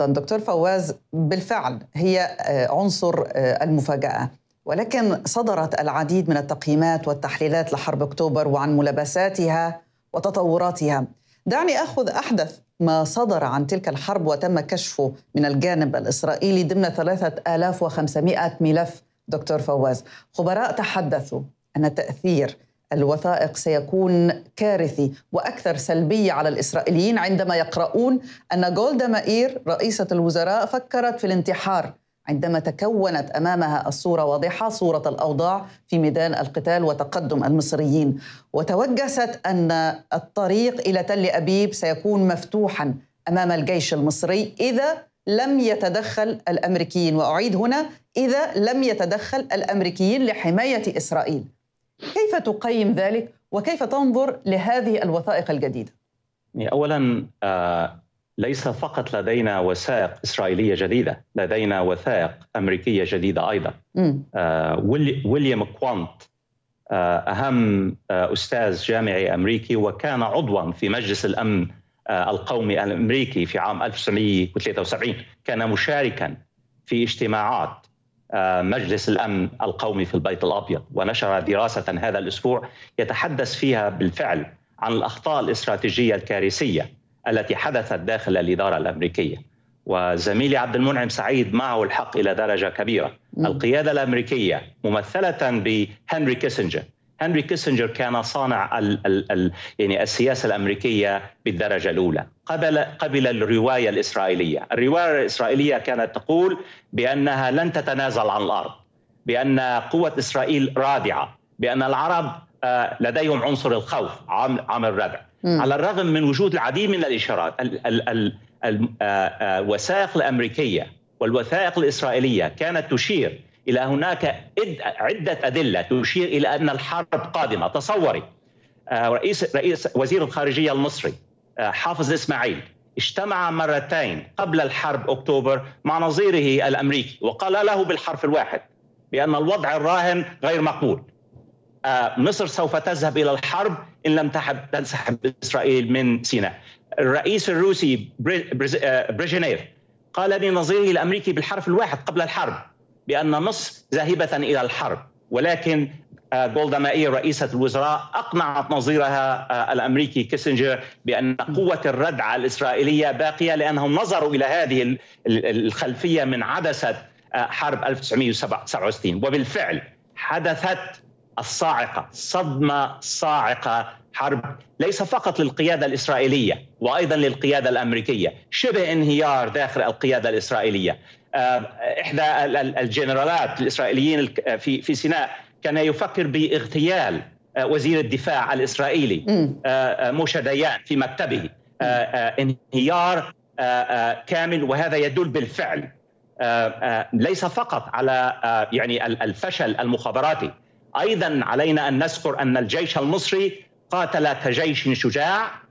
دكتور فواز بالفعل هي آه، عنصر آه، المفاجأة ولكن صدرت العديد من التقييمات والتحليلات لحرب أكتوبر وعن ملابساتها وتطوراتها دعني أخذ أحدث ما صدر عن تلك الحرب وتم كشفه من الجانب الإسرائيلي ضمن 3500 ملف دكتور فواز خبراء تحدثوا أن تأثير الوثائق سيكون كارثي واكثر سلبيه على الاسرائيليين عندما يقرؤون ان جولدا مائير رئيسه الوزراء فكرت في الانتحار عندما تكونت امامها الصوره واضحه صوره الاوضاع في ميدان القتال وتقدم المصريين وتوجست ان الطريق الى تل ابيب سيكون مفتوحا امام الجيش المصري اذا لم يتدخل الامريكيين واعيد هنا اذا لم يتدخل الامريكيين لحمايه اسرائيل تقيم ذلك وكيف تنظر لهذه الوثائق الجديدة؟ يعني أولا آه، ليس فقط لدينا وثائق إسرائيلية جديدة لدينا وثائق أمريكية جديدة أيضا آه، ويليام كوانت آه، أهم أستاذ جامعي أمريكي وكان عضوا في مجلس الأمن القومي الأمريكي في عام 1973 كان مشاركا في اجتماعات مجلس الامن القومي في البيت الابيض ونشر دراسه هذا الاسبوع يتحدث فيها بالفعل عن الاخطاء الاستراتيجيه الكارثيه التي حدثت داخل الاداره الامريكيه وزميلي عبد المنعم سعيد معه الحق الى درجه كبيره القياده الامريكيه ممثله بهنري كيسنجر هنري كيسنجر كان صانع ال ال الـ يعني السياسه الامريكيه بالدرجه الاولى قبل قبل الروايه الاسرائيليه، الروايه الاسرائيليه كانت تقول بانها لن تتنازل عن الارض، بان قوه اسرائيل رادعه، بان العرب آه، لديهم عنصر الخوف عامل الردع على الرغم من وجود العديد من الاشارات الوثائق آه، آه، الامريكيه والوثائق الاسرائيليه كانت تشير الى هناك عده ادله تشير الى ان الحرب قادمه تصوري آه، رئيس رئيس وزير الخارجيه المصري آه، حافظ اسماعيل اجتمع مرتين قبل الحرب اكتوبر مع نظيره الامريكي وقال له بالحرف الواحد بان الوضع الراهن غير مقبول. آه، مصر سوف تذهب الى الحرب ان لم تنسحب اسرائيل من سيناء. الرئيس الروسي بريجينير قال لنظيره الامريكي بالحرف الواحد قبل الحرب بأن مصر ذاهبة إلى الحرب ولكن آه، جولدا مائير رئيسة الوزراء أقنعت نظيرها آه، الأمريكي كيسنجر بأن قوة الردع الإسرائيلية باقية لأنهم نظروا إلى هذه الخلفية من عدسة آه، حرب 1967 وبالفعل حدثت الصاعقه، صدمه صاعقه حرب ليس فقط للقياده الاسرائيليه وايضا للقياده الامريكيه، شبه انهيار داخل القياده الاسرائيليه. آه، احدى الجنرالات الاسرائيليين في في سيناء كان يفكر باغتيال آه، وزير الدفاع الاسرائيلي آه، موشا ديان في مكتبه انهيار كامل وهذا يدل بالفعل ليس فقط على يعني الفشل المخابراتي ايضا علينا ان نذكر ان الجيش المصري قاتل كجيش شجاع